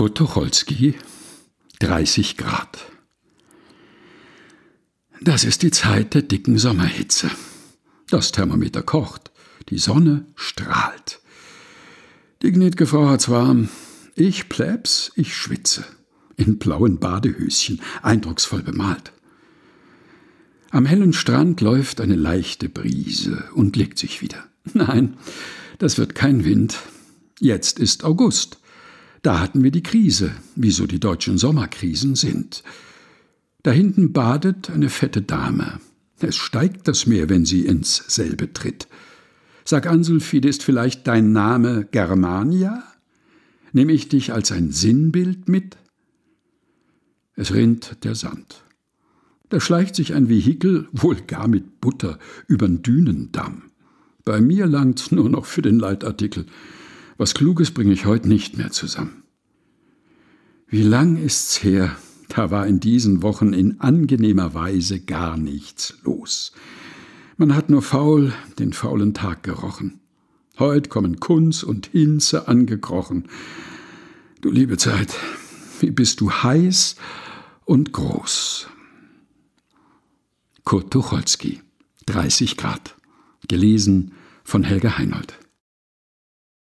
Kurt Tucholsky 30 Grad. Das ist die Zeit der dicken Sommerhitze. Das Thermometer kocht, die Sonne strahlt. Die gnädige Frau hat's warm, ich plebs, ich schwitze, in blauen Badehöschen, eindrucksvoll bemalt. Am hellen Strand läuft eine leichte Brise und legt sich wieder. Nein, das wird kein Wind. Jetzt ist August. Da hatten wir die Krise, wie so die deutschen Sommerkrisen sind. Da hinten badet eine fette Dame. Es steigt das Meer, wenn sie ins selbe tritt. Sag Ansulfide, ist vielleicht dein Name Germania? Nehme ich dich als ein Sinnbild mit? Es rinnt der Sand. Da schleicht sich ein Vehikel, wohl gar mit Butter, übern Dünendamm. Bei mir langt's nur noch für den Leitartikel. Was Kluges bringe ich heute nicht mehr zusammen. Wie lang ist's her, da war in diesen Wochen in angenehmer Weise gar nichts los. Man hat nur faul den faulen Tag gerochen. Heut kommen Kunz und Hinze angekrochen. Du liebe Zeit, wie bist du heiß und groß. Kurt Tucholsky, 30 Grad. Gelesen von Helga Heinold.